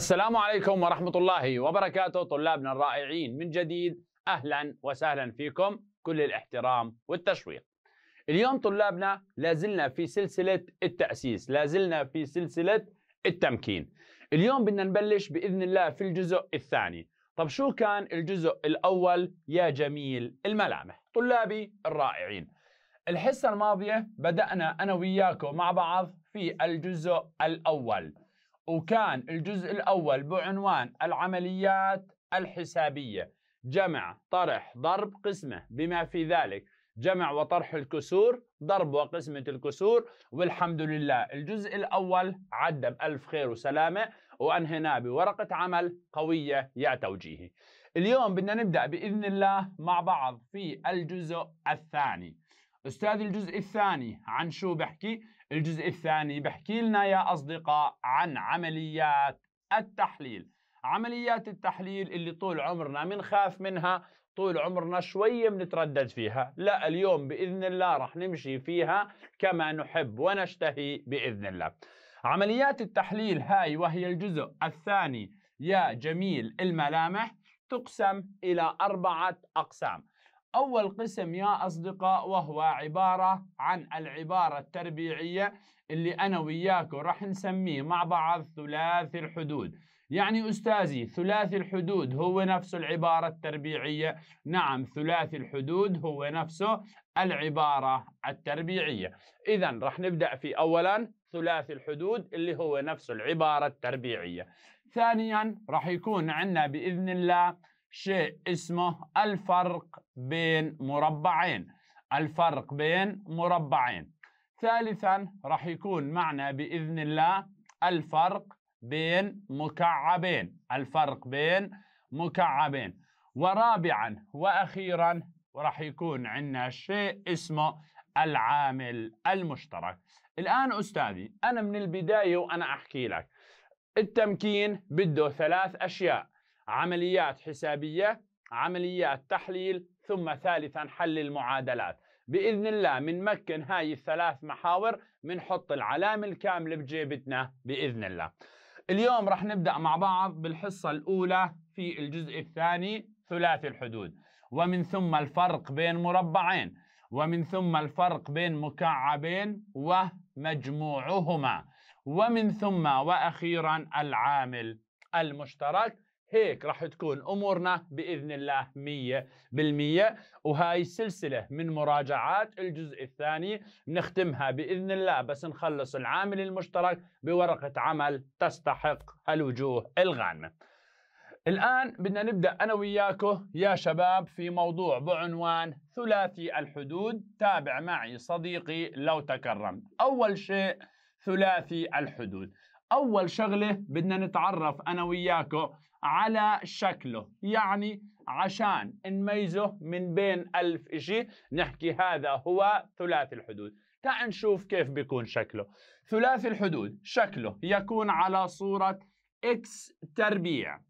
السلام عليكم ورحمة الله وبركاته طلابنا الرائعين من جديد أهلا وسهلا فيكم كل الاحترام والتشويق اليوم طلابنا لازلنا في سلسلة التأسيس لازلنا في سلسلة التمكين اليوم بدنا نبلش بإذن الله في الجزء الثاني طب شو كان الجزء الأول يا جميل الملامح طلابي الرائعين الحصة الماضية بدأنا أنا وياكم مع بعض في الجزء الأول وكان الجزء الأول بعنوان العمليات الحسابية جمع طرح ضرب قسمة بما في ذلك جمع وطرح الكسور ضرب وقسمة الكسور والحمد لله الجزء الأول عدى بألف خير وسلامة وأنهيناه بورقة عمل قوية يا توجيهي اليوم بدنا نبدأ بإذن الله مع بعض في الجزء الثاني أستاذ الجزء الثاني عن شو بحكي؟ الجزء الثاني بحكي لنا يا أصدقاء عن عمليات التحليل عمليات التحليل اللي طول عمرنا بنخاف منها طول عمرنا شوية بنتردد فيها لا اليوم بإذن الله رح نمشي فيها كما نحب ونشتهي بإذن الله عمليات التحليل هاي وهي الجزء الثاني يا جميل الملامح تقسم إلى أربعة أقسام أول قسم يا أصدقاء وهو عبارة عن العبارة التربيعية اللي أنا وياكم راح نسميه مع بعض ثلاثي الحدود يعني أستاذي ثلاثي الحدود هو نفسه العبارة التربيعية نعم ثلاثي الحدود هو نفسه العبارة التربيعية إذا راح نبدأ في أولا ثلاثي الحدود اللي هو نفسه العبارة التربيعية ثانيا راح يكون عندنا بإذن الله شيء اسمه الفرق بين مربعين الفرق بين مربعين ثالثا راح يكون معنا بإذن الله الفرق بين مكعبين الفرق بين مكعبين ورابعا وأخيرا راح يكون عندنا شيء اسمه العامل المشترك الآن أستاذي أنا من البداية وأنا أحكي لك التمكين بده ثلاث أشياء عمليات حسابية عمليات تحليل ثم ثالثا حل المعادلات بإذن الله بنمكن هاي الثلاث محاور بنحط العلامة الكاملة بجيبتنا بإذن الله اليوم رح نبدأ مع بعض بالحصة الأولى في الجزء الثاني ثلاثي الحدود ومن ثم الفرق بين مربعين ومن ثم الفرق بين مكعبين ومجموعهما ومن ثم وأخيرا العامل المشترك هيك رح تكون أمورنا بإذن الله 100% وهاي سلسلة من مراجعات الجزء الثاني بنختمها بإذن الله بس نخلص العامل المشترك بورقة عمل تستحق الوجوه الغانمة الآن بدنا نبدأ أنا وياكم يا شباب في موضوع بعنوان ثلاثي الحدود تابع معي صديقي لو تكرم أول شيء ثلاثي الحدود أول شغلة بدنا نتعرف أنا وياكم على شكله يعني عشان نميزه من بين ألف إشي نحكي هذا هو ثلاثي الحدود تعال نشوف كيف بيكون شكله ثلاثي الحدود شكله يكون على صورة x تربيع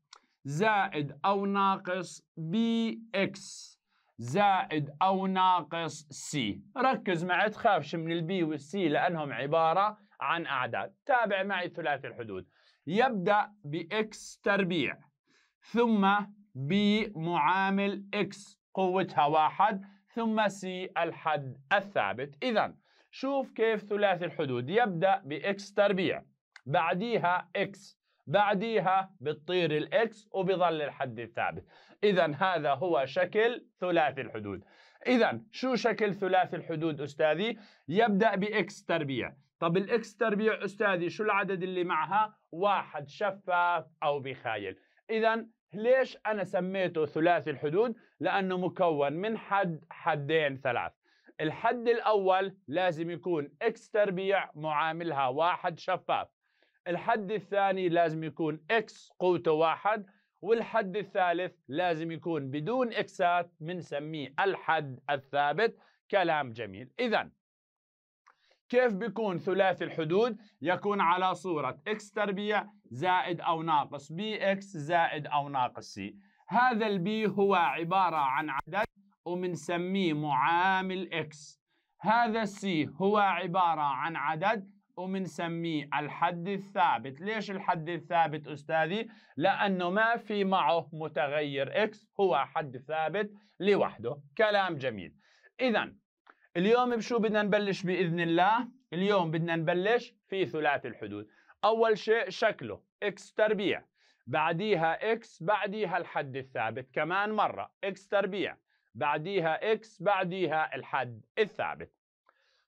زائد أو ناقص bx زائد أو ناقص سي ركز معي تخافش من البي والسي لأنهم عبارة عن أعداد تابع معي ثلاثي الحدود يبدأ بإكس تربيع ثم معامل إكس قوتها واحد ثم سي الحد الثابت إذا شوف كيف ثلاثي الحدود يبدأ بإكس تربيع بعديها إكس بعديها بتطير الإكس وبيظل الحد الثابت إذا هذا هو شكل ثلاثي الحدود إذا شو شكل ثلاثي الحدود أستاذي؟ يبدأ بإكس تربيع طب الاكس تربيع استاذي شو العدد اللي معها واحد شفاف او بخايل اذا ليش انا سميته ثلاثي الحدود لانه مكون من حد حدين ثلاث الحد الاول لازم يكون اكس تربيع معاملها واحد شفاف الحد الثاني لازم يكون اكس قوته واحد والحد الثالث لازم يكون بدون اكسات بنسميه الحد الثابت كلام جميل اذا كيف بيكون ثلاثي الحدود يكون على صورة x تربيع زائد أو ناقص bx زائد أو ناقص c هذا البي هو عبارة عن عدد ومنسميه معامل x هذا السي هو عبارة عن عدد ومنسميه الحد الثابت ليش الحد الثابت أستاذي؟ لأنه ما في معه متغير x هو حد ثابت لوحده كلام جميل إذا اليوم بشو بدنا نبلش باذن الله اليوم بدنا نبلش في ثلاثي الحدود اول شيء شكله اكس تربيع بعديها اكس بعديها الحد الثابت كمان مره اكس تربيع بعديها اكس بعديها الحد الثابت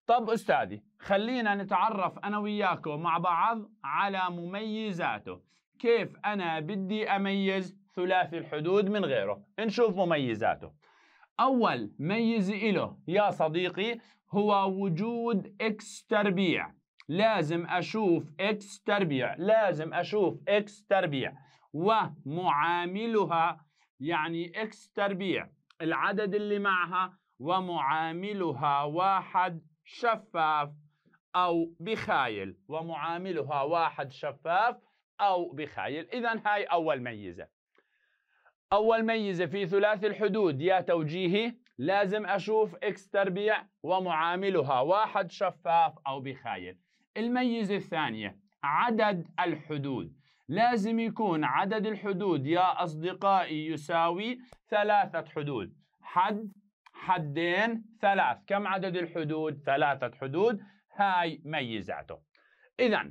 طب استاذي خلينا نتعرف انا وياكم مع بعض على مميزاته كيف انا بدي اميز ثلاثي الحدود من غيره نشوف مميزاته أول ميزة إله يا صديقي هو وجود إكس تربيع لازم أشوف إكس تربيع لازم أشوف إكس تربيع ومعاملها يعني إكس تربيع العدد اللي معها ومعاملها واحد شفاف أو بخايل ومعاملها واحد شفاف أو بخايل إذا هاي أول ميزة أول ميزة في ثلاثي الحدود يا توجيهي لازم أشوف إكس تربيع ومعاملها واحد شفاف أو بخايل الميزة الثانية عدد الحدود لازم يكون عدد الحدود يا أصدقائي يساوي ثلاثة حدود حد حدين ثلاث كم عدد الحدود ثلاثة حدود هاي ميزاته إذا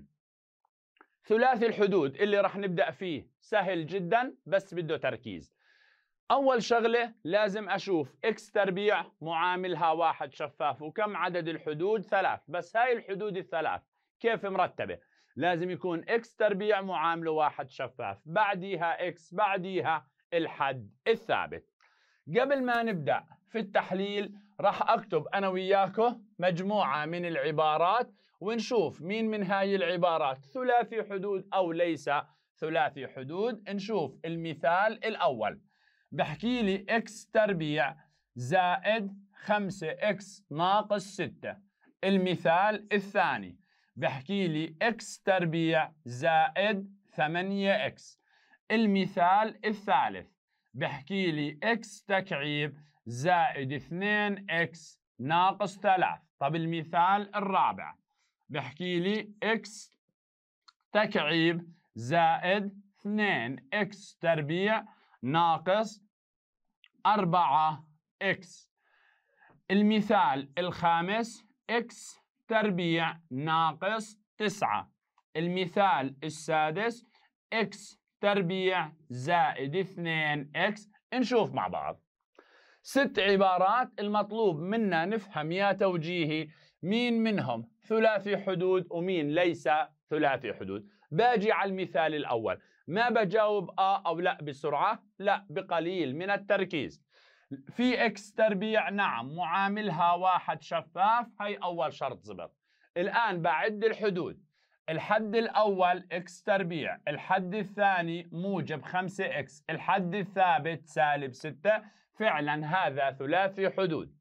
ثلاثي الحدود اللي راح نبدأ فيه سهل جدا بس بده تركيز أول شغلة لازم أشوف اكس تربيع معاملها واحد شفاف وكم عدد الحدود ثلاث بس هاي الحدود الثلاث كيف مرتبة لازم يكون اكس تربيع معامله واحد شفاف بعديها اكس بعديها الحد الثابت قبل ما نبدأ في التحليل راح أكتب أنا وياكم مجموعة من العبارات ونشوف مين من هاي العبارات ثلاثي حدود أو ليس ثلاثي حدود نشوف المثال الأول بحكي لي x تربيع زائد 5x ناقص 6 المثال الثاني بحكي لي x تربيع زائد 8x المثال الثالث بحكي لي x تكعيب زائد 2x ناقص 3 طب المثال الرابع بحكي لي x تكعيب زائد 2 x تربيع ناقص 4 x المثال الخامس x تربيع ناقص 9 المثال السادس x تربيع زائد 2 x نشوف مع بعض ست عبارات المطلوب منا نفهم يا توجيهي مين منهم ثلاثي حدود ومين ليس ثلاثي حدود باجي على المثال الأول ما بجاوب آه أو لا بسرعة لا بقليل من التركيز في إكس تربيع نعم معاملها واحد شفاف هي أول شرط زبط الآن بعد الحدود الحد الأول إكس تربيع الحد الثاني موجب 5 إكس الحد الثابت سالب 6 فعلا هذا ثلاثي حدود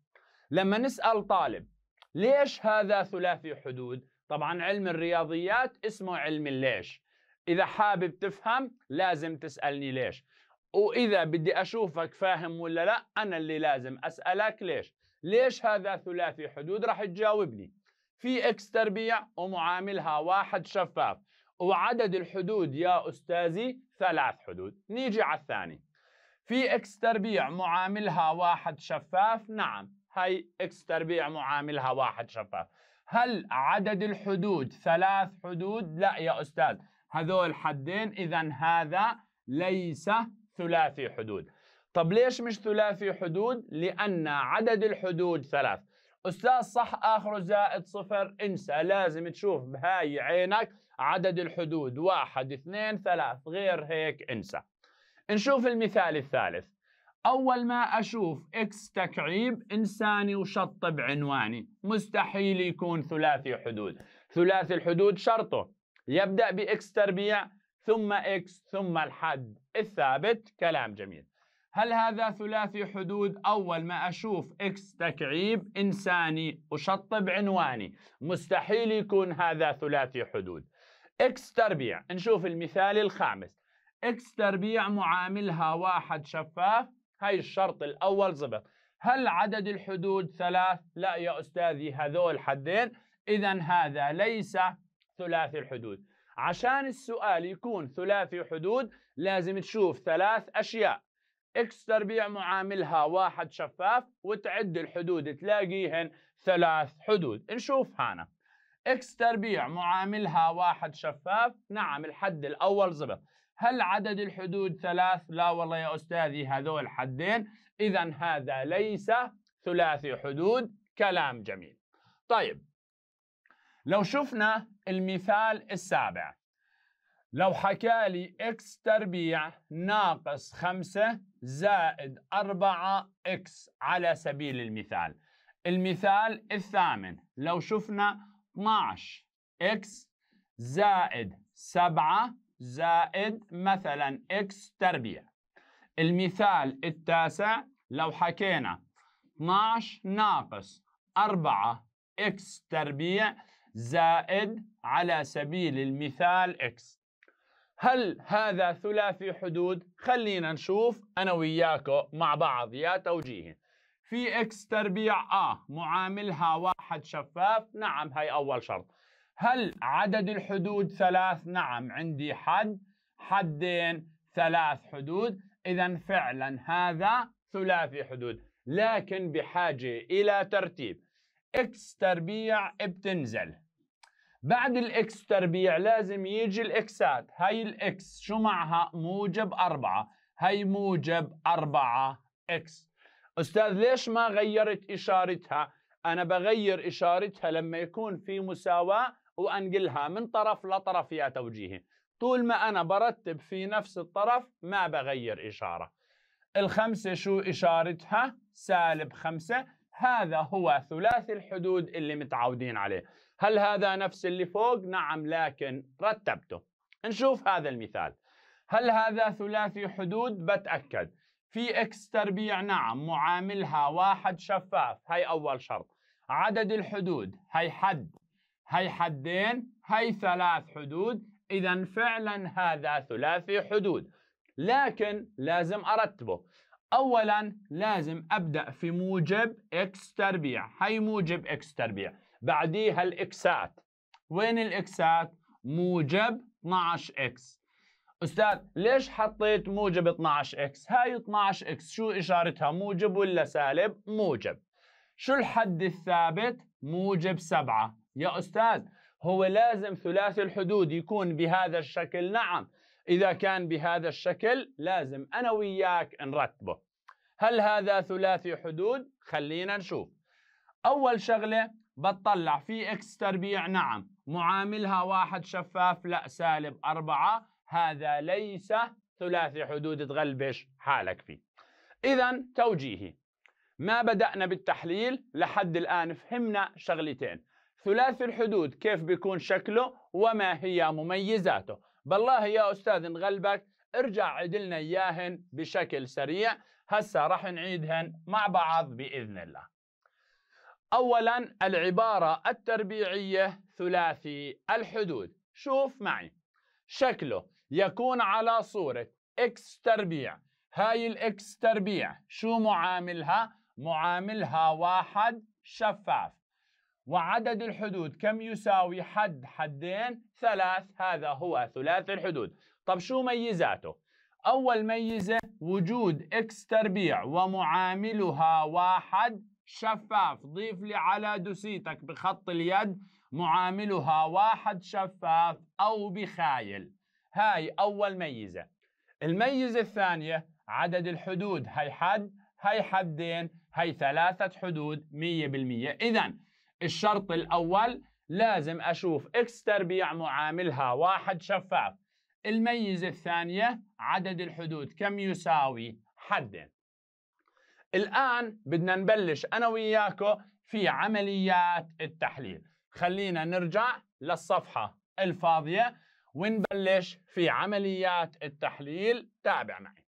لما نسأل طالب ليش هذا ثلاثي حدود؟ طبعا علم الرياضيات اسمه علم ليش إذا حابب تفهم لازم تسألني ليش وإذا بدي أشوفك فاهم ولا لا أنا اللي لازم أسألك ليش ليش هذا ثلاثي حدود راح تجاوبني في اكس تربيع ومعاملها واحد شفاف وعدد الحدود يا أستاذي ثلاث حدود نيجي على الثاني في اكس تربيع معاملها واحد شفاف نعم هي اكس تربيع معاملها واحد شفاف هل عدد الحدود ثلاث حدود لا يا أستاذ هذول حدين إذا هذا ليس ثلاثي حدود طب ليش مش ثلاثي حدود لأن عدد الحدود ثلاث أستاذ صح آخره زائد صفر انسى لازم تشوف بهاي عينك عدد الحدود واحد اثنين ثلاث غير هيك انسى نشوف المثال الثالث أول ما أشوف إكس تكعيب إنساني وشطب عنواني مستحيل يكون ثلاثي حدود ثلاثي الحدود شرطه يبدأ بإكس تربيع ثم إكس ثم الحد الثابت كلام جميل هل هذا ثلاثي حدود أول ما أشوف إكس تكعيب إنساني وشطب عنواني مستحيل يكون هذا ثلاثي حدود إكس تربيع نشوف المثال الخامس إكس تربيع معاملها واحد شفاف هاي الشرط الأول زبط هل عدد الحدود ثلاث؟ لا يا أستاذي هذول حدين إذا هذا ليس ثلاثي الحدود عشان السؤال يكون ثلاثي حدود لازم تشوف ثلاث أشياء اكس تربيع معاملها واحد شفاف وتعد الحدود تلاقيهن ثلاث حدود نشوف هنا اكس تربيع معاملها واحد شفاف نعم الحد الأول زبط هل عدد الحدود ثلاث لا والله يا أستاذي هذول حدين إذا هذا ليس ثلاثي حدود كلام جميل طيب لو شفنا المثال السابع لو حكى لي x تربيع ناقص خمسة زائد أربعة x على سبيل المثال المثال الثامن لو شفنا 12 x زائد 7 زائد مثلا اكس تربيع المثال التاسع لو حكينا 12 ناقص 4 اكس تربيع زائد على سبيل المثال اكس هل هذا ثلاثي حدود؟ خلينا نشوف أنا وياكم مع بعض يا توجيهي في اكس تربيع آه معاملها واحد شفاف نعم هاي أول شرط هل عدد الحدود ثلاث؟ نعم عندي حد حدين ثلاث حدود إذا فعلا هذا ثلاثي حدود لكن بحاجة إلى ترتيب إكس تربيع بتنزل بعد الإكس تربيع لازم يجي الإكسات هاي الإكس شو معها موجب أربعة هاي موجب أربعة إكس أستاذ ليش ما غيرت إشارتها أنا بغير إشارتها لما يكون في مساواة وانقلها من طرف لطرف يا توجيهي طول ما انا برتب في نفس الطرف ما بغير اشاره الخمسة شو إشارتها؟ سالب خمسة هذا هو ثلاثي الحدود اللي متعودين عليه هل هذا نفس اللي فوق؟ نعم لكن رتبته نشوف هذا المثال هل هذا ثلاثي حدود؟ بتأكد في إكس تربيع نعم معاملها واحد شفاف هي أول شرط عدد الحدود هي حد هي حدين هي ثلاث حدود إذا فعلا هذا ثلاثي حدود لكن لازم أرتبه أولا لازم أبدأ في موجب اكس تربيع هي موجب اكس تربيع بعديها الإكسات وين الإكسات؟ موجب 12x أستاذ ليش حطيت موجب 12x؟ هاي 12x شو إشارتها موجب ولا سالب؟ موجب شو الحد الثابت؟ موجب 7 يا أستاذ هو لازم ثلاثي الحدود يكون بهذا الشكل نعم إذا كان بهذا الشكل لازم أنا وياك نرتبه هل هذا ثلاثي حدود؟ خلينا نشوف أول شغلة بتطلع في إكس تربيع نعم معاملها واحد شفاف لا سالب أربعة هذا ليس ثلاثي حدود تغلبش حالك فيه إذا توجيهي ما بدأنا بالتحليل لحد الآن فهمنا شغلتين ثلاثي الحدود كيف بيكون شكله وما هي مميزاته بالله يا أستاذ نغلبك ارجع عدلنا إياهن بشكل سريع هسا رح نعيدهن مع بعض بإذن الله أولا العبارة التربيعية ثلاثي الحدود شوف معي شكله يكون على صورة x تربيع هاي الاكس تربيع شو معاملها؟ معاملها واحد شفاف وعدد الحدود كم يساوي حد حدين ثلاث هذا هو ثلاثي الحدود طب شو ميزاته أول ميزة وجود x تربيع ومعاملها واحد شفاف ضيف لي على دوسيتك بخط اليد معاملها واحد شفاف أو بخايل هاي أول ميزة الميزة الثانية عدد الحدود هي حد هي حدين هي ثلاثة حدود مية بالمية إذن الشرط الأول لازم أشوف إكس تربيع معاملها واحد شفاف الميزة الثانية عدد الحدود كم يساوي حدا الآن بدنا نبلش أنا وياكو في عمليات التحليل خلينا نرجع للصفحة الفاضية ونبلش في عمليات التحليل تابع معي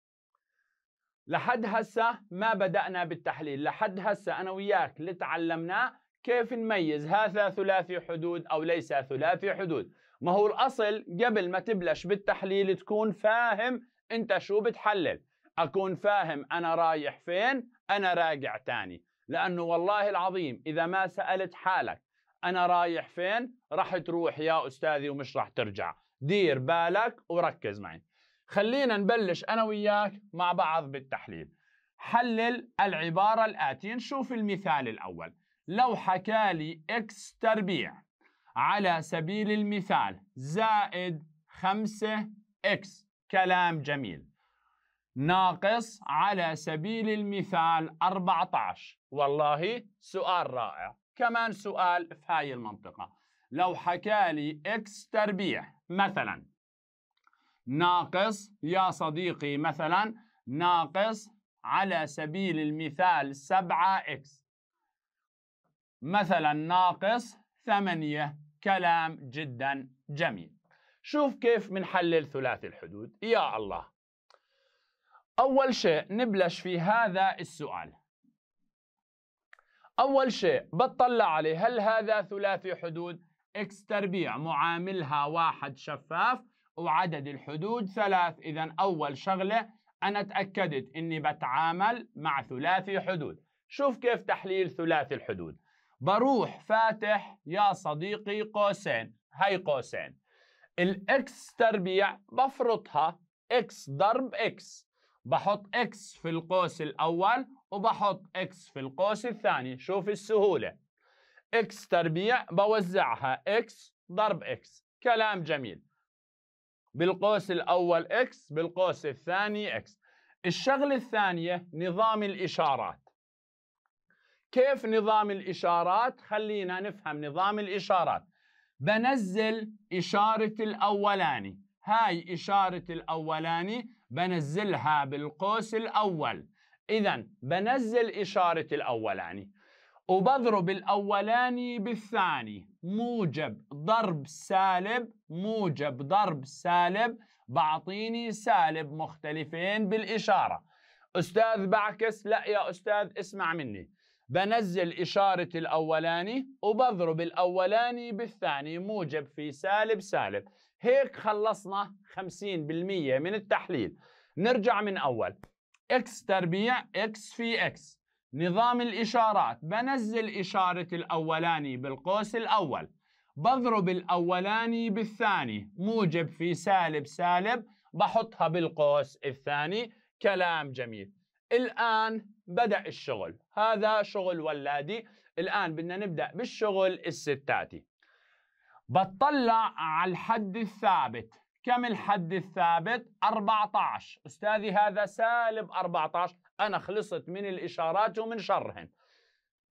لحد هسه ما بدأنا بالتحليل لحد هسه أنا وياك اللي تعلمناه كيف نميز هذا ثلاثي حدود أو ليس ثلاثي حدود ما هو الأصل قبل ما تبلش بالتحليل تكون فاهم أنت شو بتحلل أكون فاهم أنا رايح فين أنا راجع تاني لأنه والله العظيم إذا ما سألت حالك أنا رايح فين راح تروح يا أستاذي ومش راح ترجع دير بالك وركز معي خلينا نبلش أنا وياك مع بعض بالتحليل حلل العبارة الآتية نشوف المثال الأول لو حكى لي x تربيع على سبيل المثال زائد 5x كلام جميل ناقص على سبيل المثال 14 والله سؤال رائع كمان سؤال في هاي المنطقة لو حكى لي x تربيع مثلا ناقص يا صديقي مثلا ناقص على سبيل المثال 7x مثلا ناقص ثمانية كلام جدا جميل شوف كيف بنحلل ثلاثي الحدود يا الله أول شيء نبلش في هذا السؤال أول شيء بطلع عليه هل هذا ثلاثي حدود x تربيع معاملها واحد شفاف وعدد الحدود ثلاث إذا أول شغلة أنا تأكدت إني بتعامل مع ثلاثي حدود شوف كيف تحليل ثلاثي الحدود بروح فاتح يا صديقي قوسين هاي قوسين الاكس تربيع بفرطها اكس ضرب اكس بحط اكس في القوس الاول وبحط اكس في القوس الثاني شوف السهولة اكس تربيع بوزعها اكس ضرب اكس كلام جميل بالقوس الاول اكس بالقوس الثاني اكس الشغلة الثانية نظام الإشارات كيف نظام الإشارات؟ خلينا نفهم نظام الإشارات بنزل إشارة الأولاني هاي إشارة الأولاني بنزلها بالقوس الأول إذا بنزل إشارة الأولاني وبضرب الأولاني بالثاني موجب ضرب سالب موجب ضرب سالب بعطيني سالب مختلفين بالإشارة أستاذ بعكس لا يا أستاذ اسمع مني بنزل إشارة الأولاني وبضرب الأولاني بالثاني موجب في سالب سالب هيك خلصنا 50% من التحليل نرجع من أول x تربيع x في x نظام الإشارات بنزل إشارة الأولاني بالقوس الأول بضرب الأولاني بالثاني موجب في سالب سالب بحطها بالقوس الثاني كلام جميل الآن بدأ الشغل هذا شغل ولادي الآن بدنا نبدأ بالشغل الستاتي بطلع على الحد الثابت كم الحد الثابت 14 أستاذي هذا سالب 14 أنا خلصت من الإشارات ومن شرهن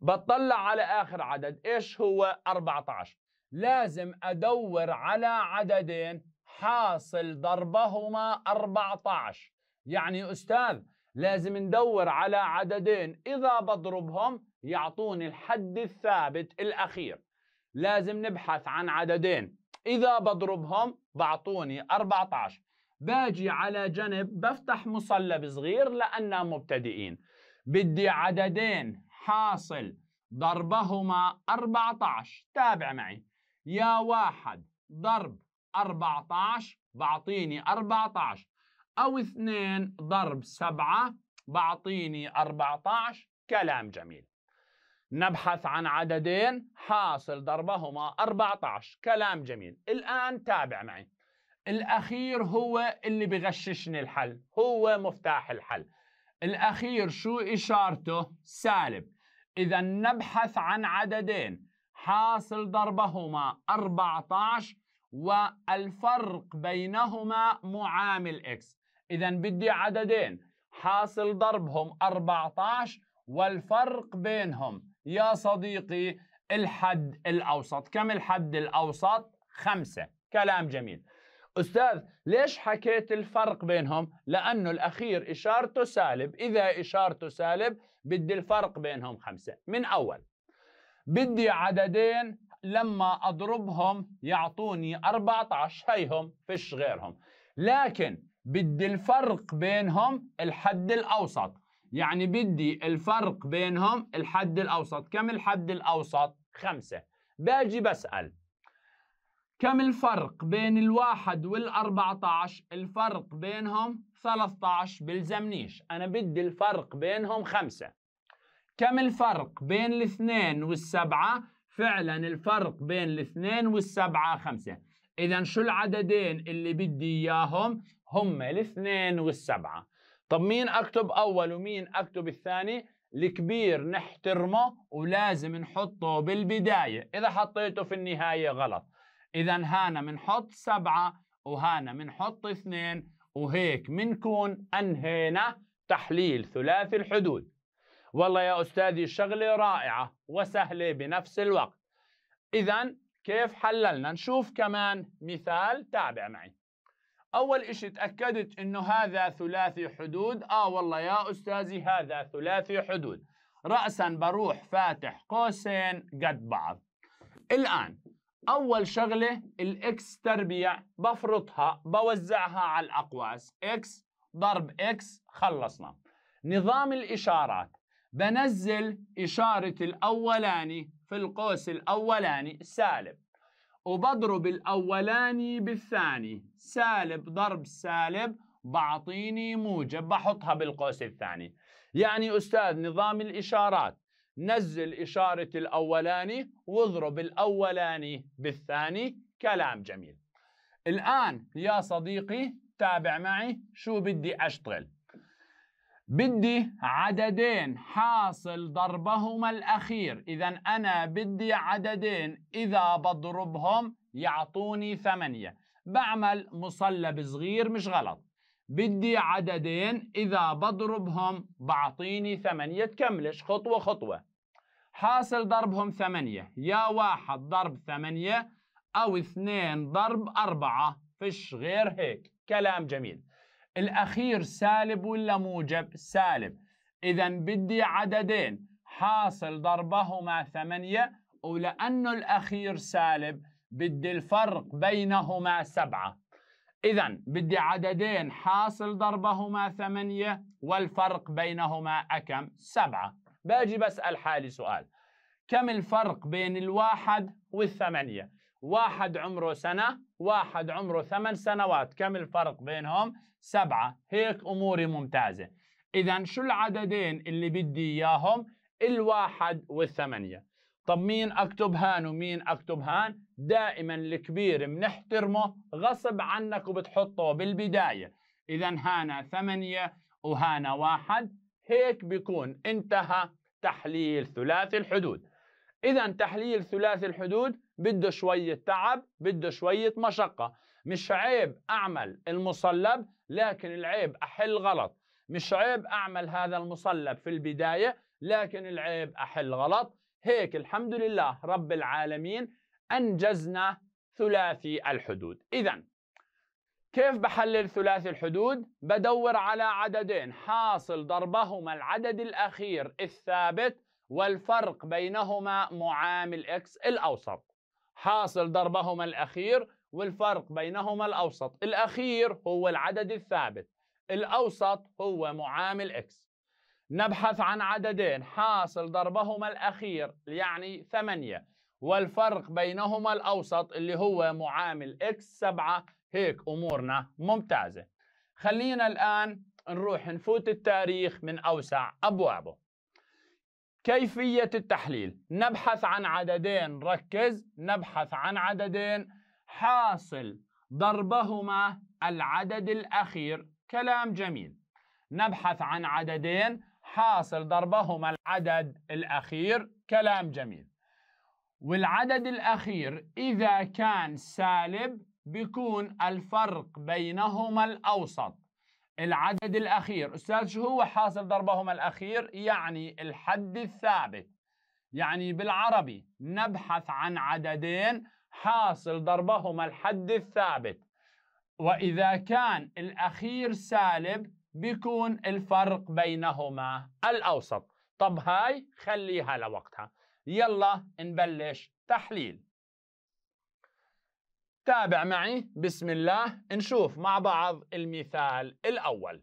بطلع على آخر عدد إيش هو 14 لازم أدور على عددين حاصل ضربهما 14 يعني أستاذ لازم ندور على عددين إذا بضربهم يعطوني الحد الثابت الأخير لازم نبحث عن عددين إذا بضربهم بعطوني 14 باجي على جنب بفتح مصلب صغير لأننا مبتدئين بدي عددين حاصل ضربهما 14 تابع معي يا واحد ضرب 14 بعطيني 14 أو 2 ضرب 7 بعطيني 14 كلام جميل نبحث عن عددين حاصل ضربهما 14 كلام جميل الآن تابع معي الأخير هو اللي بغششني الحل هو مفتاح الحل الأخير شو إشارته سالب إذا نبحث عن عددين حاصل ضربهما 14 والفرق بينهما معامل إكس إذا بدي عددين حاصل ضربهم 14 والفرق بينهم يا صديقي الحد الأوسط كم الحد الأوسط؟ خمسة كلام جميل أستاذ ليش حكيت الفرق بينهم؟ لأنه الأخير إشارته سالب إذا إشارته سالب بدي الفرق بينهم خمسة من أول بدي عددين لما أضربهم يعطوني 14 هيهم فيش غيرهم لكن بدي الفرق بينهم الحد الأوسط يعني بدي الفرق بينهم الحد الأوسط كم الحد الأوسط؟ خمسة باجي بسأل كم الفرق بين الواحد والأربعة عشر؟ الفرق بينهم عشر بلزمنيش أنا بدي الفرق بينهم خمسة كم الفرق بين الاثنين والسبعة؟ فعلا الفرق بين الاثنين والسبعة خمسة إذا شو العددين اللي بدي إياهم؟ هم إمم. الاثنين والسبعة طب مين أكتب أول ومين أكتب الثاني الكبير نحترمه ولازم نحطه بالبداية إذا حطيته في النهاية غلط إذا هانا بنحط سبعة وهانا بنحط اثنين وهيك بنكون أنهينا تحليل ثلاثي الحدود والله يا أستاذي شغلة رائعة وسهلة بنفس الوقت إذا كيف حللنا نشوف كمان مثال تابع معي اول اشي تاكدت انه هذا ثلاثي حدود اه والله يا استاذي هذا ثلاثي حدود راسا بروح فاتح قوسين قد بعض الان اول شغله الاكس تربيع بفرطها بوزعها على الاقواس اكس ضرب اكس خلصنا نظام الاشارات بنزل اشاره الاولاني في القوس الاولاني سالب وبضرب الأولاني بالثاني سالب ضرب سالب بعطيني موجب بحطها بالقوس الثاني يعني أستاذ نظام الإشارات نزل إشارة الأولاني واضرب الأولاني بالثاني كلام جميل الآن يا صديقي تابع معي شو بدي أشتغل بدي عددين حاصل ضربهما الأخير إذا أنا بدي عددين إذا بضربهم يعطوني ثمانية بعمل مصلب صغير مش غلط بدي عددين إذا بضربهم بعطيني ثمانية تكملش خطوة خطوة حاصل ضربهم ثمانية يا واحد ضرب ثمانية أو اثنين ضرب أربعة فش غير هيك كلام جميل الأخير سالب ولا موجب سالب إذا بدي عددين حاصل ضربهما ثمانية ولأنه الأخير سالب بدي الفرق بينهما سبعة إذا بدي عددين حاصل ضربهما ثمانية والفرق بينهما أكم سبعة باجي بسأل حالي سؤال كم الفرق بين الواحد والثمانية واحد عمره سنة واحد عمره ثمان سنوات كم الفرق بينهم سبعة هيك أموري ممتازة إذا شو العددين اللي بدي إياهم الواحد والثمانية طب مين أكتب هان ومين أكتب هان دائما الكبير بنحترمه غصب عنك وبتحطه بالبداية إذا هانا ثمانية وهانا واحد هيك بيكون انتهى تحليل ثلاثي الحدود إذا تحليل ثلاثي الحدود بده شوية تعب بده شوية مشقة مش عيب أعمل المصلب لكن العيب أحل غلط مش عيب أعمل هذا المصلب في البداية لكن العيب أحل غلط هيك الحمد لله رب العالمين أنجزنا ثلاثي الحدود إذا كيف بحلل ثلاثي الحدود؟ بدور على عددين حاصل ضربهما العدد الأخير الثابت والفرق بينهما معامل إكس الأوسط حاصل ضربهما الأخير والفرق بينهما الأوسط الأخير هو العدد الثابت الأوسط هو معامل X نبحث عن عددين حاصل ضربهما الأخير يعني ثمانية والفرق بينهما الأوسط اللي هو معامل X سبعة هيك أمورنا ممتازة خلينا الآن نروح نفوت التاريخ من أوسع أبوابه كيفية التحليل نبحث عن عددين ركز نبحث عن عددين حاصل ضربهما العدد الأخير كلام جميل نبحث عن عددين حاصل ضربهما العدد الأخير كلام جميل والعدد الأخير إذا كان سالب بيكون الفرق بينهما الأوسط العدد الأخير أستاذ شو هو حاصل ضربهما الأخير؟ يعني الحد الثابت يعني بالعربي نبحث عن عددين حاصل ضربهما الحد الثابت وإذا كان الأخير سالب بيكون الفرق بينهما الأوسط طب هاي خليها لوقتها يلا نبلش تحليل تابع معي بسم الله نشوف مع بعض المثال الأول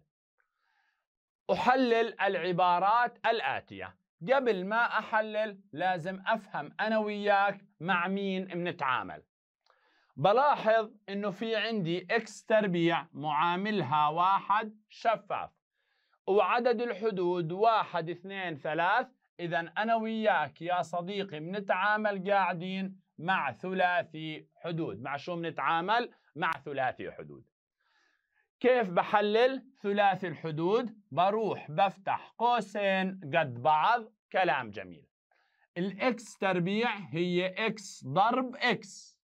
أحلل العبارات الآتية قبل ما أحلل لازم أفهم أنا وياك مع مين منتعامل بلاحظ إنه في عندي إكس تربيع معاملها واحد شفاف وعدد الحدود واحد اثنين ثلاث إذا أنا وياك يا صديقي منتعامل قاعدين مع ثلاثي حدود مع شو بنتعامل مع ثلاثي حدود كيف بحلل ثلاثي الحدود بروح بفتح قوسين قد بعض كلام جميل الاكس تربيع هي اكس ضرب اكس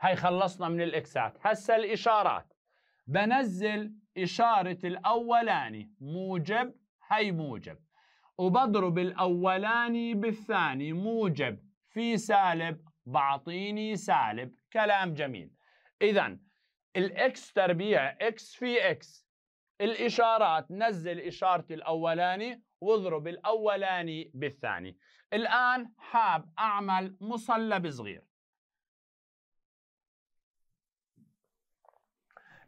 هاي خلصنا من الاكسات هسا الاشارات بنزل اشاره الاولاني موجب هي موجب وبضرب الاولاني بالثاني موجب في سالب بعطيني سالب كلام جميل إذا الإكس تربيع إكس في إكس الإشارات نزل إشارتي الأولاني واضرب الأولاني بالثاني الآن حاب أعمل مصلب صغير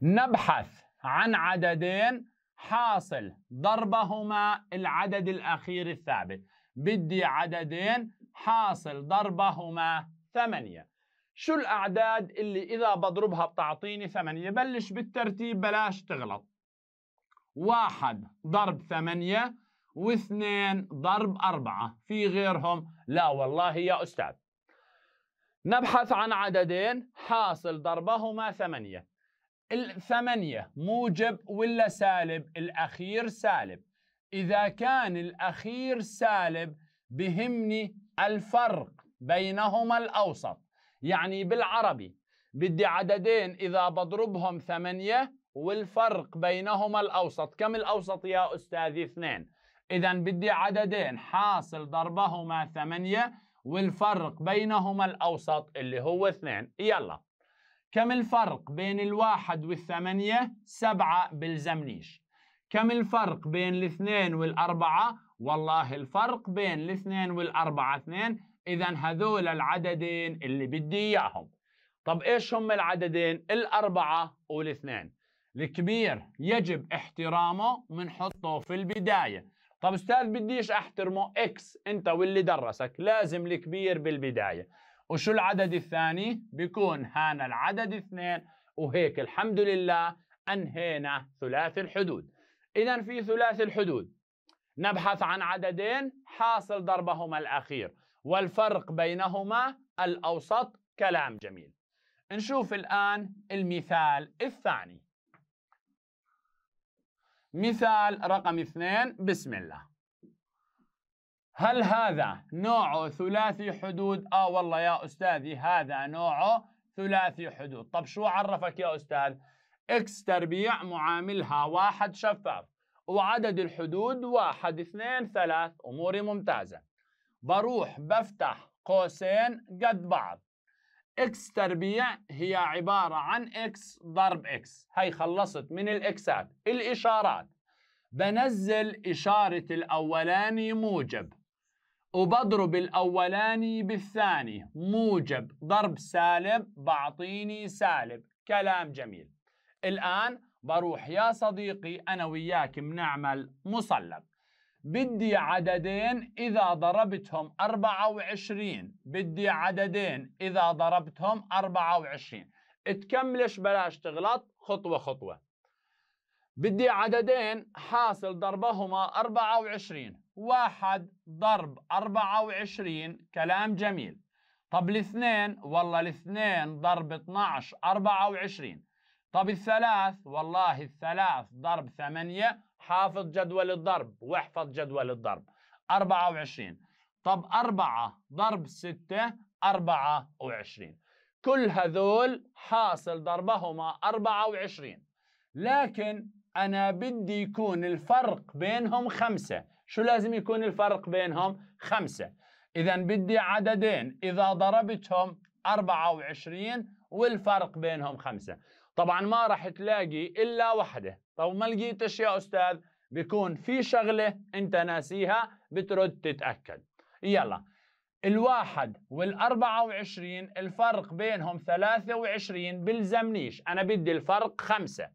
نبحث عن عددين حاصل ضربهما العدد الأخير الثابت بدي عددين حاصل ضربهما ثمانية شو الأعداد اللي إذا بضربها بتعطيني ثمانية بلش بالترتيب بلاش تغلط واحد ضرب ثمانية واثنين ضرب أربعة في غيرهم لا والله يا أستاذ نبحث عن عددين حاصل ضربهما ثمانية الثمانية موجب ولا سالب الأخير سالب إذا كان الأخير سالب بهمني الفرق بينهما الأوسط يعني بالعربي بدي عددين إذا بضربهم ثمانية والفرق بينهما الأوسط كم الأوسط يا أستاذي اثنين إذا بدي عددين حاصل ضربهما ثمانية والفرق بينهما الأوسط اللي هو اثنين يلا كم الفرق بين الواحد والثمانية سبعة بلزمنيش كم الفرق بين الاثنين والأربعة والله الفرق بين الاثنين والأربعة اثنين اذا هذول العددين اللي بدي اياهم طب ايش هم العددين الاربعه والاثنين الكبير يجب احترامه منحطه في البدايه طب استاذ بديش احترمه اكس انت واللي درسك لازم الكبير بالبدايه وشو العدد الثاني بيكون هان العدد اثنين وهيك الحمد لله انهينا ثلاثي الحدود اذا في ثلاثي الحدود نبحث عن عددين حاصل ضربهما الاخير والفرق بينهما الأوسط كلام جميل نشوف الآن المثال الثاني مثال رقم اثنين بسم الله هل هذا نوعه ثلاثي حدود؟ آه والله يا أستاذي هذا نوعه ثلاثي حدود طب شو عرفك يا أستاذ؟ إكس تربيع معاملها واحد شفاف وعدد الحدود واحد اثنين ثلاث أموري ممتازة بروح بفتح قوسين قد بعض اكس تربيع هي عبارة عن اكس ضرب اكس هي خلصت من الاكسات الاشارات بنزل إشارة الأولاني موجب وبضرب الأولاني بالثاني موجب ضرب سالب بعطيني سالب كلام جميل الآن بروح يا صديقي أنا وياك بنعمل مصلب بدي عددين إذا ضربتهم 24 بدي عددين إذا ضربتهم 24 تكملش بلاش تغلط خطوة خطوة بدي عددين حاصل ضربهما 24 واحد ضرب 24 كلام جميل طب الاثنين والله الاثنين ضرب 12 24 طب الثلاث والله الثلاث ضرب 8 حافظ جدول الضرب واحفظ جدول الضرب 24 طب 4 ضرب 6 24 كل هذول حاصل ضربهما 24 لكن أنا بدي يكون الفرق بينهم خمسة شو لازم يكون الفرق بينهم خمسة إذا بدي عددين إذا ضربتهم 24 والفرق بينهم خمسة طبعا ما راح تلاقي الا وحده طب ما لقيتش يا استاذ بيكون في شغله انت ناسيها بترد تتاكد يلا الواحد والأربعة وعشرين الفرق بينهم ثلاثة وعشرين بلزمنيش أنا بدي الفرق خمسة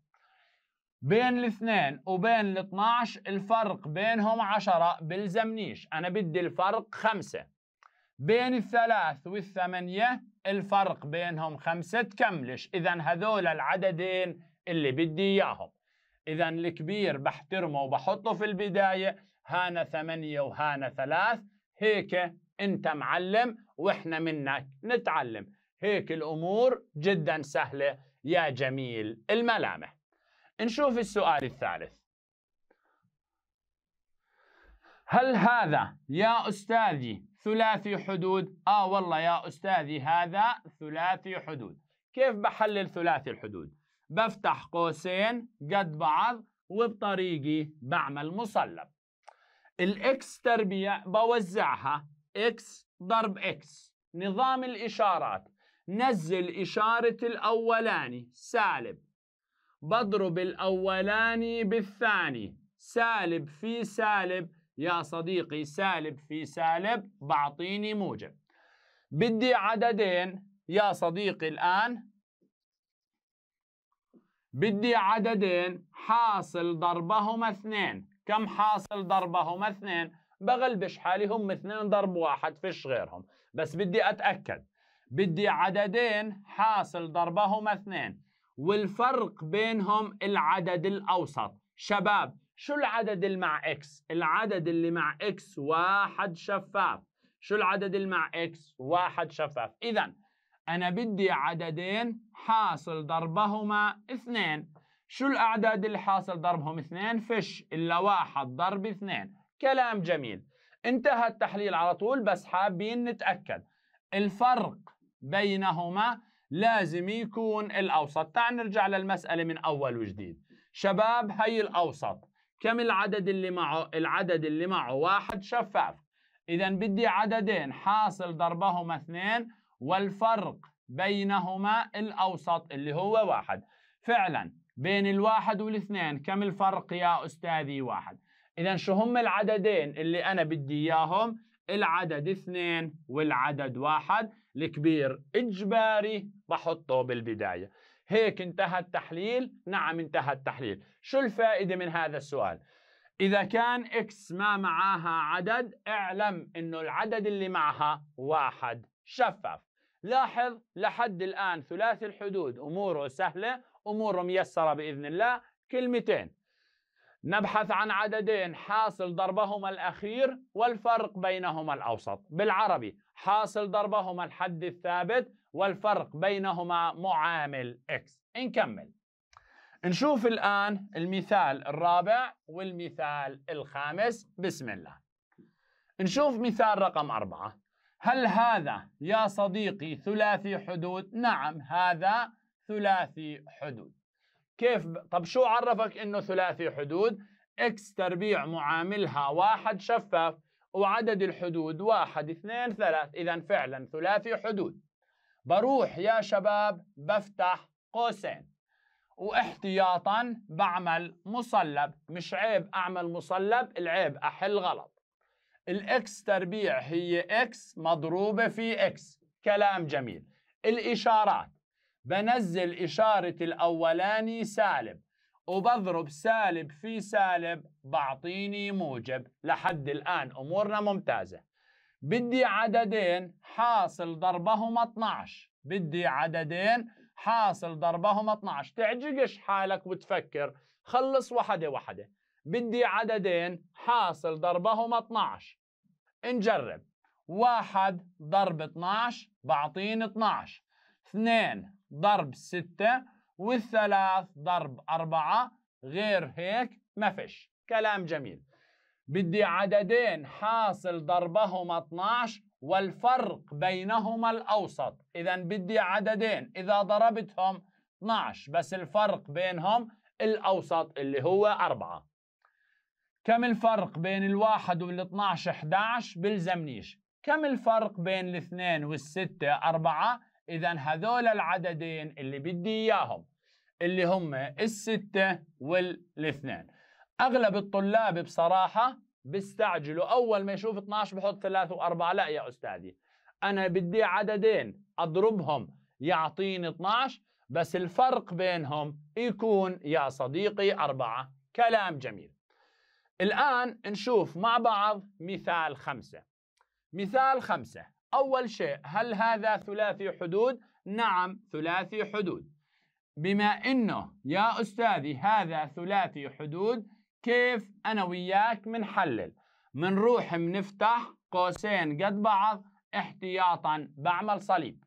بين الاثنين وبين الاثناش الفرق بينهم عشرة بلزمنيش أنا بدي الفرق خمسة بين الثلاث والثمانية الفرق بينهم خمسة تكملش إذا هذول العددين اللي بدي إياهم إذا الكبير بحترمه وبحطه في البداية هانا ثمانية وهانا ثلاث هيك أنت معلم وإحنا منك نتعلم هيك الأمور جدا سهلة يا جميل الملامح نشوف السؤال الثالث هل هذا يا أستاذي ثلاثي حدود آه والله يا أستاذي هذا ثلاثي حدود كيف بحلل ثلاثي الحدود بفتح قوسين قد بعض وبطريقي بعمل مصلب الاكس تربيع بوزعها اكس ضرب اكس نظام الاشارات نزل اشاره الاولاني سالب بضرب الاولاني بالثاني سالب في سالب يا صديقي سالب في سالب بعطيني موجب بدي عددين يا صديقي الآن بدي عددين حاصل ضربهما اثنين كم حاصل ضربهما اثنين بغلبش حالي هم اثنين ضرب واحد فيش غيرهم بس بدي أتأكد بدي عددين حاصل ضربهما اثنين والفرق بينهم العدد الأوسط شباب شو العدد اللي مع اكس؟ العدد اللي مع اكس واحد شفاف شو العدد اللي مع اكس؟ واحد شفاف إذا أنا بدي عددين حاصل ضربهما اثنين شو الأعداد اللي حاصل ضربهم اثنين؟ فش إلا واحد ضرب اثنين كلام جميل انتهى التحليل على طول بس حابين نتأكد الفرق بينهما لازم يكون الأوسط تعال نرجع للمسألة من أول وجديد شباب هي الأوسط كم العدد اللي معه العدد اللي معه واحد شفاف إذا بدي عددين حاصل ضربهما اثنين والفرق بينهما الأوسط اللي هو واحد فعلا بين الواحد والاثنين كم الفرق يا أستاذي واحد إذا شو هم العددين اللي أنا بدي إياهم العدد اثنين والعدد واحد الكبير إجباري بحطه بالبداية هيك انتهى التحليل نعم انتهى التحليل شو الفائدة من هذا السؤال إذا كان إكس ما معاها عدد اعلم إنه العدد اللي معها واحد شفاف لاحظ لحد الآن ثلاثي الحدود أموره سهلة أموره ميسرة بإذن الله كلمتين نبحث عن عددين حاصل ضربهما الأخير والفرق بينهما الأوسط بالعربي حاصل ضربهما الحد الثابت والفرق بينهما معامل x نكمل نشوف الآن المثال الرابع والمثال الخامس بسم الله نشوف مثال رقم أربعة هل هذا يا صديقي ثلاثي حدود؟ نعم هذا ثلاثي حدود كيف؟ طب شو عرفك إنه ثلاثي حدود؟ x تربيع معاملها واحد شفاف وعدد الحدود واحد اثنين ثلاث إذا فعلا ثلاثي حدود بروح يا شباب بفتح قوسين واحتياطا بعمل مصلب مش عيب أعمل مصلب العيب أحل غلط الإكس تربيع هي إكس مضروبة في إكس كلام جميل الإشارات بنزل إشارة الأولاني سالب وبضرب سالب في سالب بعطيني موجب لحد الآن أمورنا ممتازة بدي عددين حاصل ضربهما 12 بدي عددين حاصل ضربهما 12 تعجقش حالك وتفكر خلص واحدة واحدة بدي عددين حاصل ضربهما 12 نجرب واحد ضرب 12 بعطين 12 اثنين ضرب 6 والثلاث ضرب 4 غير هيك ما فيش كلام جميل بدي عددين حاصل ضربهما 12 والفرق بينهما الأوسط إذا بدي عددين إذا ضربتهم 12 بس الفرق بينهم الأوسط اللي هو 4 كم الفرق بين الواحد وال 12 11 بلزمنيش كم الفرق بين الاثنين والستة أربعة إذا هذول العددين اللي بدي إياهم اللي هم الستة والاثنين اغلب الطلاب بصراحه بيستعجلوا اول ما يشوف 12 بحط 3 و4 لا يا استاذي انا بدي عددين اضربهم يعطيني 12 بس الفرق بينهم يكون يا صديقي 4 كلام جميل الآن نشوف مع بعض مثال خمسة مثال خمسة أول شيء هل هذا ثلاثي حدود؟ نعم ثلاثي حدود بما أنه يا أستاذي هذا ثلاثي حدود كيف انا وياك بنحلل بنروح بنفتح قوسين قد بعض احتياطا بعمل صليب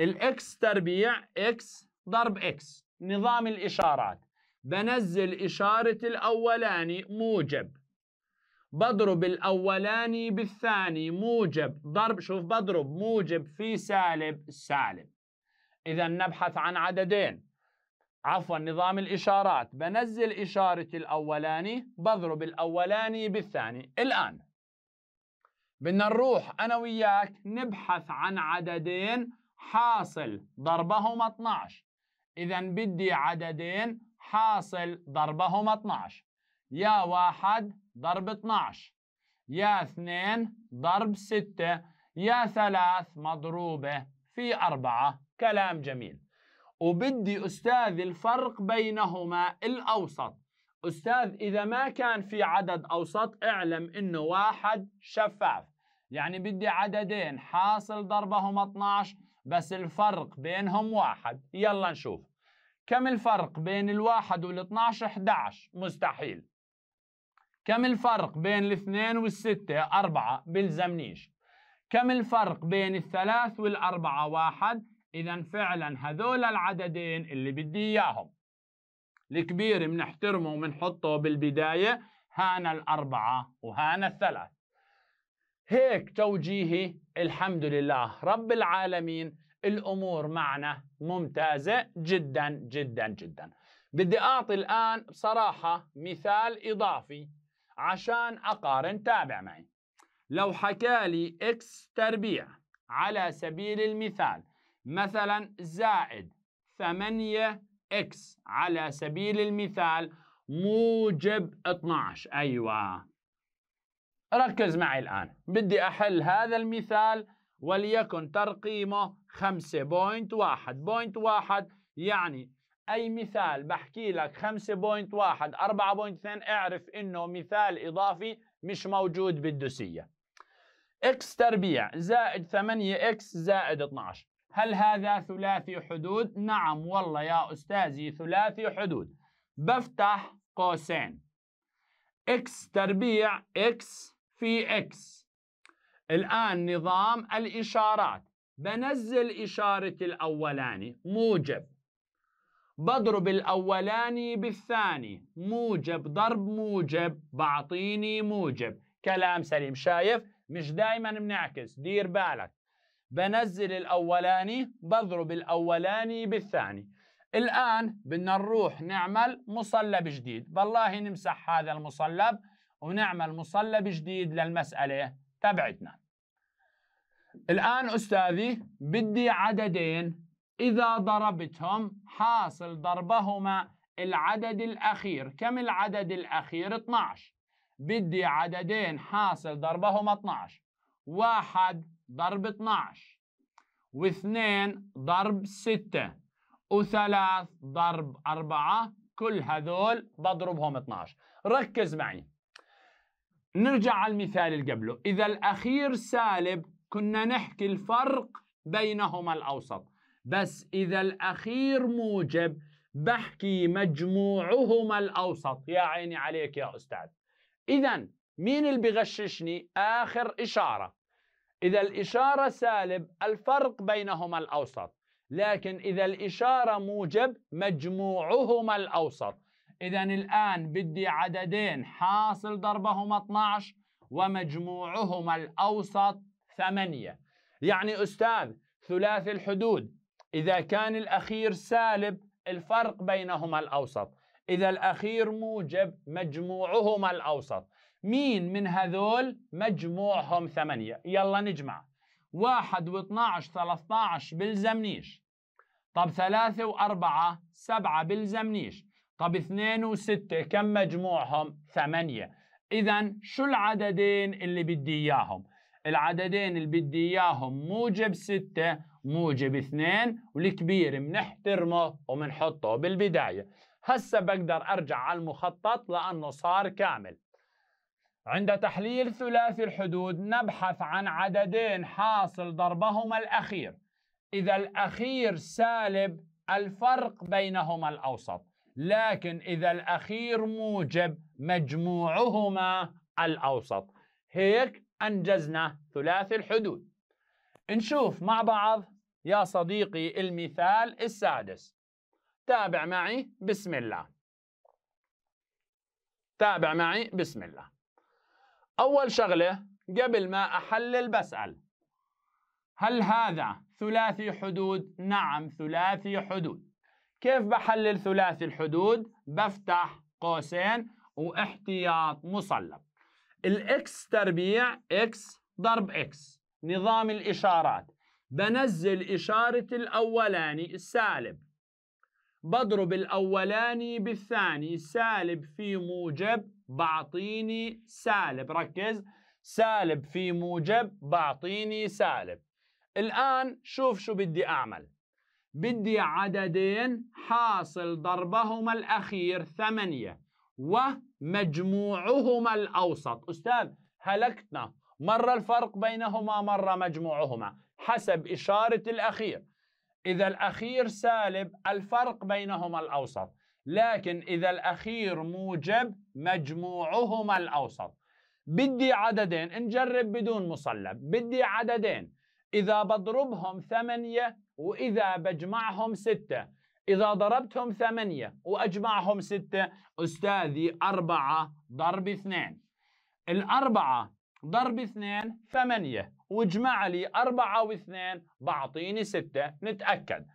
الاكس تربيع اكس ضرب اكس نظام الاشارات بنزل اشاره الاولاني موجب بضرب الاولاني بالثاني موجب ضرب شوف بضرب موجب في سالب سالب اذا نبحث عن عددين عفوا نظام الإشارات بنزل إشارة الأولاني بضرب الأولاني بالثاني الآن بدنا نروح أنا وياك نبحث عن عددين حاصل ضربهما 12 إذا بدي عددين حاصل ضربهما 12 يا واحد ضرب 12 يا اثنين ضرب 6 يا ثلاث مضروبة في أربعة كلام جميل وبدي أستاذ الفرق بينهما الأوسط أستاذ إذا ما كان في عدد أوسط اعلم إنه واحد شفاف يعني بدي عددين حاصل ضربهما 12 بس الفرق بينهم واحد يلا نشوف كم الفرق بين الواحد وال12 11 مستحيل كم الفرق بين الاثنين والستة أربعة بلزمنيش كم الفرق بين الثلاث والأربعة واحد اذا فعلا هذول العددين اللي بدي اياهم الكبير بنحترمه وبنحطه بالبدايه هان الاربعه وهان الثلاث هيك توجيهي الحمد لله رب العالمين الامور معنا ممتازه جدا جدا جدا بدي اعطي الان بصراحه مثال اضافي عشان اقارن تابع معي لو حكالي اكس تربيع على سبيل المثال مثلا زائد 8 اكس على سبيل المثال موجب 12 ايوه ركز معي الان بدي احل هذا المثال وليكن ترقيمه 5.1 بوينت واحد يعني اي مثال بحكي لك 5.1 4.2 اعرف انه مثال اضافي مش موجود بالدوسيه اكس تربيع زائد 8 8X زائد 12 هل هذا ثلاثي حدود؟ نعم والله يا أستاذي ثلاثي حدود بفتح قوسين x تربيع x في x الآن نظام الإشارات بنزل إشارة الأولاني موجب بضرب الأولاني بالثاني موجب ضرب موجب بعطيني موجب كلام سليم شايف مش دايما بنعكس دير بالك بنزل الأولاني بضرب الأولاني بالثاني الآن بدنا نروح نعمل مصلب جديد بالله نمسح هذا المصلب ونعمل مصلب جديد للمسألة تبعتنا الآن أستاذي بدي عددين إذا ضربتهم حاصل ضربهما العدد الأخير كم العدد الأخير 12 بدي عددين حاصل ضربهما 12 واحد ضرب 12 واثنين ضرب 6 وثلاث ضرب 4 كل هذول بضربهم 12 ركز معي نرجع على المثال اللي قبله إذا الأخير سالب كنا نحكي الفرق بينهما الأوسط بس إذا الأخير موجب بحكي مجموعهما الأوسط يا عيني عليك يا أستاذ إذا مين اللي بغششني آخر إشارة إذا الإشارة سالب الفرق بينهما الأوسط لكن إذا الإشارة موجب مجموعهما الأوسط إذا الآن بدي عددين حاصل ضربهما 12 ومجموعهما الأوسط 8 يعني أستاذ ثلاثي الحدود إذا كان الأخير سالب الفرق بينهما الأوسط إذا الأخير موجب مجموعهما الأوسط مين من هذول مجموعهم ثمانية يلا نجمع واحد واثناش ثلاثتاش بلزمنيش طب ثلاثة وأربعة سبعة بلزمنيش طب اثنين وستة كم مجموعهم ثمانية إذا شو العددين اللي بدي إياهم العددين اللي بدي إياهم موجب ستة موجب اثنين والكبير بنحترمه وبنحطه بالبداية هسه بقدر أرجع على المخطط لأنه صار كامل عند تحليل ثلاثي الحدود نبحث عن عددين حاصل ضربهما الأخير إذا الأخير سالب الفرق بينهما الأوسط لكن إذا الأخير موجب مجموعهما الأوسط هيك أنجزنا ثلاثي الحدود نشوف مع بعض يا صديقي المثال السادس تابع معي بسم الله تابع معي بسم الله أول شغلة قبل ما أحلل بسأل هل هذا ثلاثي حدود؟ نعم ثلاثي حدود كيف بحلل ثلاثي الحدود؟ بفتح قوسين واحتياط مصلب الإكس تربيع إكس ضرب إكس نظام الإشارات بنزل إشارة الأولاني السالب بضرب الأولاني بالثاني سالب في موجب بعطيني سالب ركز سالب في موجب بعطيني سالب الآن شوف شو بدي أعمل بدي عددين حاصل ضربهما الأخير ثمانية ومجموعهما الأوسط أستاذ هلكتنا مرة الفرق بينهما مرة مجموعهما حسب إشارة الأخير إذا الأخير سالب الفرق بينهما الأوسط لكن إذا الأخير موجب مجموعهما الأوسط بدي عددين نجرب بدون مصلب بدي عددين إذا بضربهم ثمانية وإذا بجمعهم ستة إذا ضربتهم ثمانية وأجمعهم ستة أستاذي أربعة ضرب اثنين الأربعة ضرب اثنين ثمانية واجمع لي أربعة واثنين بعطيني ستة نتأكد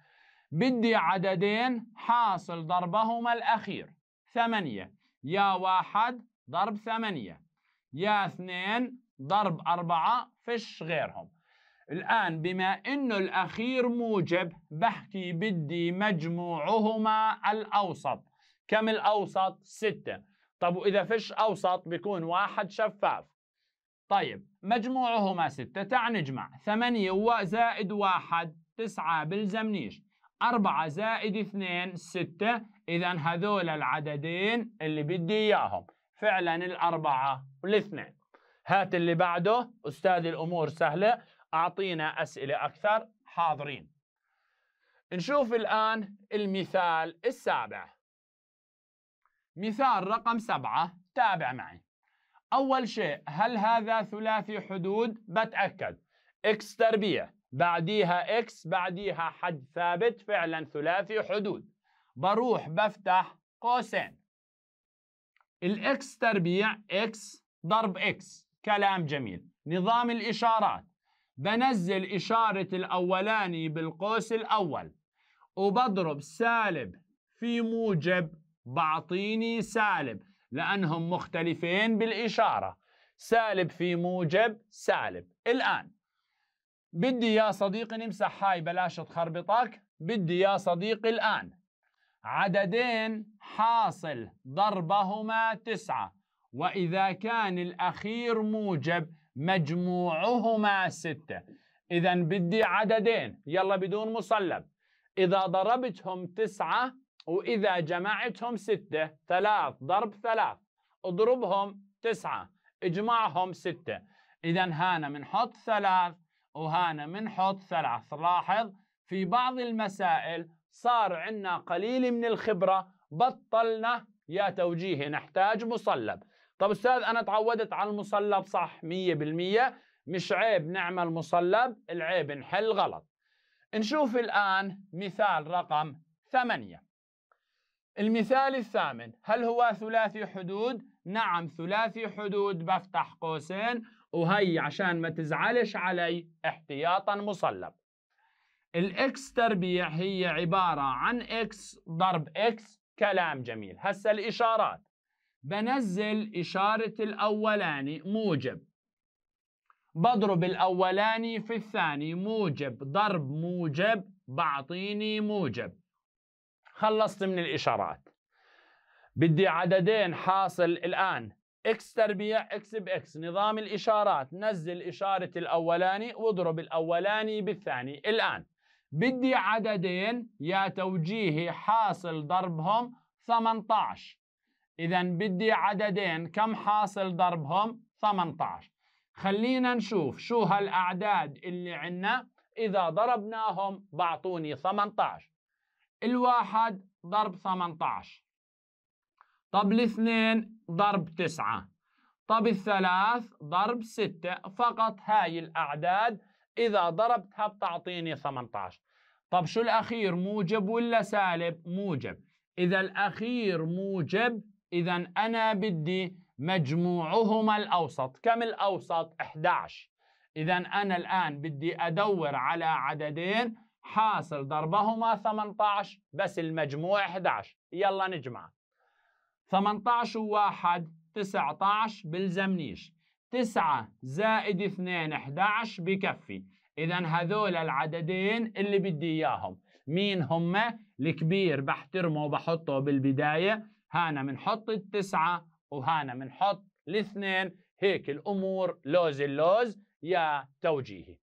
بدي عددين حاصل ضربهما الأخير ثمانية يا واحد ضرب ثمانية يا اثنين ضرب أربعة فش غيرهم الآن بما إنه الأخير موجب بحكي بدي مجموعهما الأوسط كم الأوسط؟ ستة طب وإذا فش أوسط بيكون واحد شفاف طيب مجموعهما ستة تعال نجمع ثمانية زائد واحد تسعة بلزمنيش 4 زائد 2 6 إذا هذول العددين اللي بدي إياهم فعلا الأربعة والاثنين هات اللي بعده أستاذ الأمور سهلة أعطينا أسئلة أكثر حاضرين نشوف الآن المثال السابع مثال رقم سبعة تابع معي أول شيء هل هذا ثلاثي حدود؟ بتأكد إكس تربيع بعديها اكس بعديها حد ثابت فعلا ثلاثي حدود بروح بفتح قوسين الاكس تربيع اكس ضرب اكس كلام جميل نظام الاشارات بنزل اشاره الاولاني بالقوس الاول وبضرب سالب في موجب بعطيني سالب لانهم مختلفين بالاشاره سالب في موجب سالب الان بدي يا صديقي نمسح هاي بلاش تخربطك بدي يا صديقي الآن عددين حاصل ضربهما تسعة وإذا كان الأخير موجب مجموعهما ستة إذا بدي عددين يلا بدون مصلب إذا ضربتهم تسعة وإذا جمعتهم ستة ثلاث ضرب ثلاث اضربهم تسعة اجمعهم ستة إذا هانا بنحط ثلاث من منحط ثلاث لاحظ في بعض المسائل صار عندنا قليل من الخبرة بطلنا يا توجيهي نحتاج مصلب طب أستاذ أنا تعودت على المصلب صح مية بالمية مش عيب نعمل مصلب العيب نحل غلط نشوف الآن مثال رقم ثمانية المثال الثامن هل هو ثلاثي حدود؟ نعم ثلاثي حدود بفتح قوسين وهي عشان ما تزعلش علي احتياطا مصلب الاكس تربيع هي عبارة عن اكس ضرب اكس كلام جميل هسا الإشارات بنزل إشارة الأولاني موجب بضرب الأولاني في الثاني موجب ضرب موجب بعطيني موجب خلصت من الإشارات بدي عددين حاصل الآن اكس تربيع اكس باكس نظام الاشارات نزل اشاره الاولاني واضرب الاولاني بالثاني الان بدي عددين يا توجيهي حاصل ضربهم 18 اذا بدي عددين كم حاصل ضربهم 18 خلينا نشوف شو هالاعداد اللي عنا اذا ضربناهم بعطوني 18 الواحد ضرب 18 طب الاثنين ضرب تسعة طب الثلاث ضرب ستة فقط هاي الأعداد إذا ضربتها بتعطيني 18 طب شو الأخير موجب ولا سالب موجب إذا الأخير موجب إذا أنا بدي مجموعهما الأوسط كم الأوسط 11 إذا أنا الآن بدي أدور على عددين حاصل ضربهما 18 بس المجموع 11 يلا نجمع 18 و 1 19 بلزمنيش 9 زائد 2 11 بكفي إذا هذول العددين اللي بدي إياهم مين هم؟ الكبير بحترمه وبحطه بالبداية هانا منحط التسعة وهانا منحط الاثنين هيك الأمور لوز اللوز يا توجيهي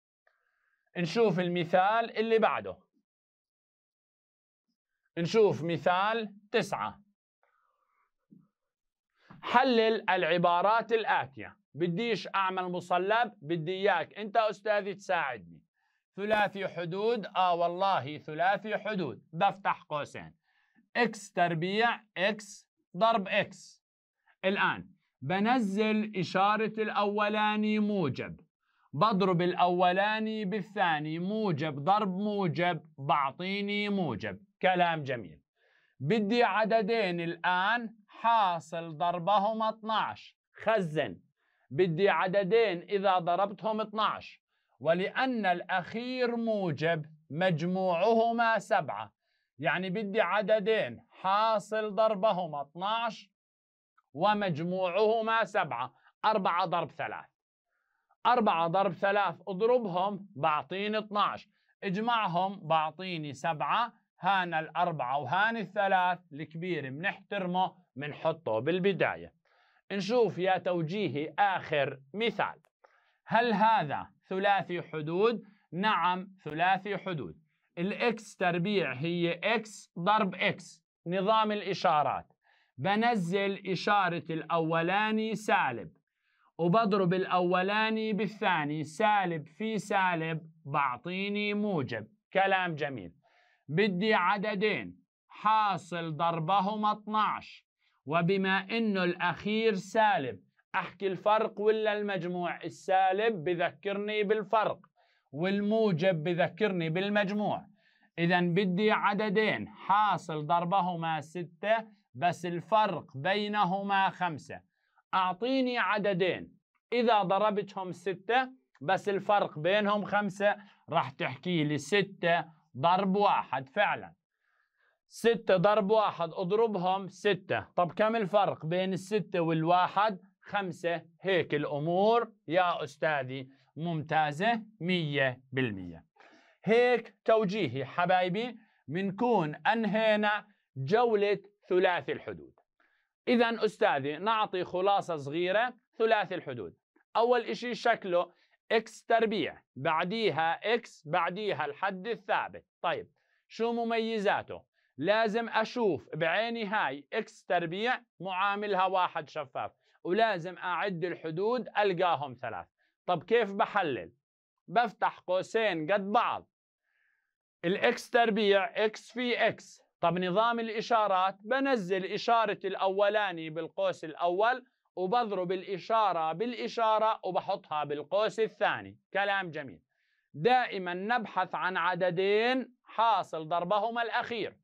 نشوف المثال اللي بعده نشوف مثال تسعة حلل العبارات الآتية بديش أعمل مصلب بدي إياك أنت أستاذي تساعدني ثلاثي حدود آه والله ثلاثي حدود بفتح قوسين X تربيع X ضرب X الآن بنزل إشارة الأولاني موجب بضرب الأولاني بالثاني موجب ضرب موجب بعطيني موجب كلام جميل بدي عددين الآن حاصل ضربهما 12 خزن بدي عددين إذا ضربتهم 12 ولأن الأخير موجب مجموعهما سبعة يعني بدي عددين حاصل ضربهما 12 ومجموعهما سبعة أربعة ضرب ثلاث أربعة ضرب ثلاث اضربهم بعطيني 12 اجمعهم بعطيني سبعة هان الأربعة وهان الثلاث الكبير بنحترمه بنحطه بالبداية نشوف يا توجيهي آخر مثال هل هذا ثلاثي حدود؟ نعم ثلاثي حدود الإكس تربيع هي إكس ضرب إكس نظام الإشارات بنزل إشارة الأولاني سالب وبضرب الأولاني بالثاني سالب في سالب بعطيني موجب كلام جميل بدي عددين حاصل ضربهما 12 وبما انه الاخير سالب احكي الفرق ولا المجموع السالب بذكرني بالفرق والموجب بذكرني بالمجموع اذا بدي عددين حاصل ضربهما ستة بس الفرق بينهما خمسة اعطيني عددين اذا ضربتهم ستة بس الفرق بينهم خمسة راح تحكي لي ستة ضرب واحد فعلا 6 ضرب واحد اضربهم 6 طب كم الفرق بين الستة والواحد خمسة هيك الأمور يا أستاذي ممتازة مية بالمية هيك توجيهي حبايبي منكون أنهينا جولة ثلاثي الحدود إذا أستاذي نعطي خلاصة صغيرة ثلاثي الحدود أول إشي شكله x تربيع بعديها x بعديها الحد الثابت طيب شو مميزاته لازم أشوف بعيني هاي إكس تربيع معاملها واحد شفاف ولازم أعد الحدود ألقاهم ثلاث طب كيف بحلل؟ بفتح قوسين قد بعض الإكس تربيع إكس في إكس طب نظام الإشارات بنزل إشارة الأولاني بالقوس الأول وبضرب الإشارة بالإشارة وبحطها بالقوس الثاني كلام جميل دائما نبحث عن عددين حاصل ضربهما الأخير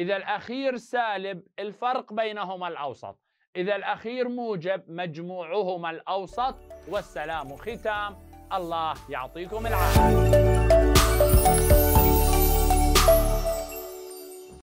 إذا الأخير سالب الفرق بينهما الأوسط إذا الأخير موجب مجموعهما الأوسط والسلام ختام الله يعطيكم العافية